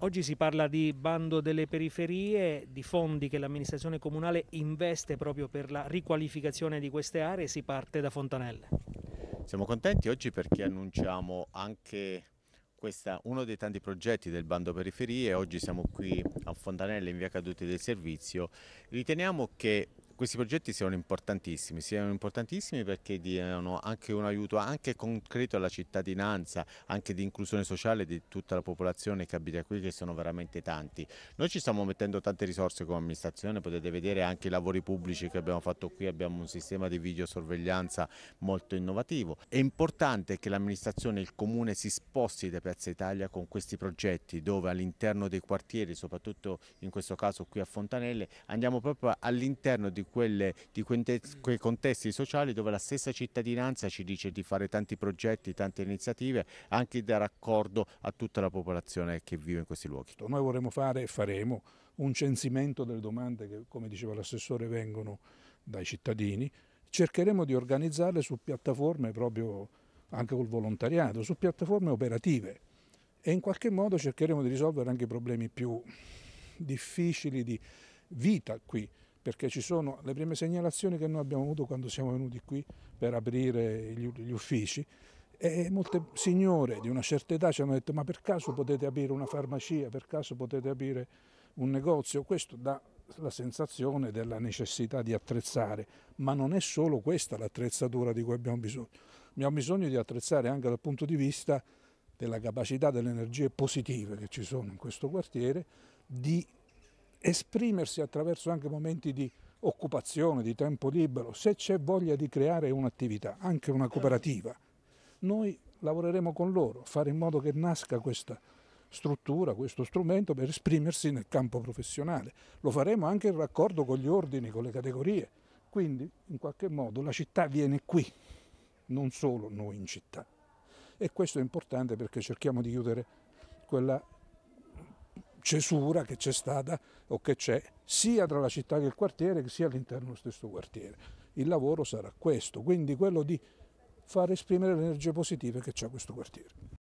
Oggi si parla di bando delle periferie, di fondi che l'amministrazione comunale investe proprio per la riqualificazione di queste aree, si parte da Fontanelle. Siamo contenti oggi perché annunciamo anche questa, uno dei tanti progetti del bando periferie, oggi siamo qui a Fontanelle in via Caduti del Servizio. Riteniamo che questi progetti siano importantissimi, sono importantissimi perché diano anche un aiuto anche concreto alla cittadinanza, anche di inclusione sociale di tutta la popolazione che abita qui che sono veramente tanti. Noi ci stiamo mettendo tante risorse come amministrazione, potete vedere anche i lavori pubblici che abbiamo fatto qui, abbiamo un sistema di videosorveglianza molto innovativo. È importante che l'amministrazione e il comune si sposti da Piazza Italia con questi progetti dove all'interno dei quartieri, soprattutto in questo caso qui a Fontanelle, andiamo proprio all'interno di quelle, di quei contesti sociali dove la stessa cittadinanza ci dice di fare tanti progetti, tante iniziative, anche dare accordo a tutta la popolazione che vive in questi luoghi. Noi vorremmo fare e faremo un censimento delle domande che, come diceva l'assessore, vengono dai cittadini. Cercheremo di organizzarle su piattaforme proprio anche col volontariato, su piattaforme operative e in qualche modo cercheremo di risolvere anche i problemi più difficili di vita qui perché ci sono le prime segnalazioni che noi abbiamo avuto quando siamo venuti qui per aprire gli, uffici e molte signore di una certa età ci hanno detto ma per caso potete aprire una farmacia, per caso potete aprire un negozio, questo dà la sensazione della necessità di attrezzare, ma non è solo questa l'attrezzatura di cui abbiamo bisogno, abbiamo bisogno di attrezzare anche dal punto di vista della capacità delle energie positive che ci sono in questo quartiere di esprimersi attraverso anche momenti di occupazione, di tempo libero, se c'è voglia di creare un'attività, anche una cooperativa, noi lavoreremo con loro, fare in modo che nasca questa struttura, questo strumento per esprimersi nel campo professionale. Lo faremo anche in raccordo con gli ordini, con le categorie. Quindi, in qualche modo, la città viene qui, non solo noi in città. E questo è importante perché cerchiamo di chiudere quella cesura che c'è stata o che c'è sia tra la città che il quartiere che sia all'interno dello stesso quartiere. Il lavoro sarà questo, quindi quello di far esprimere le energie positive che c'è a questo quartiere.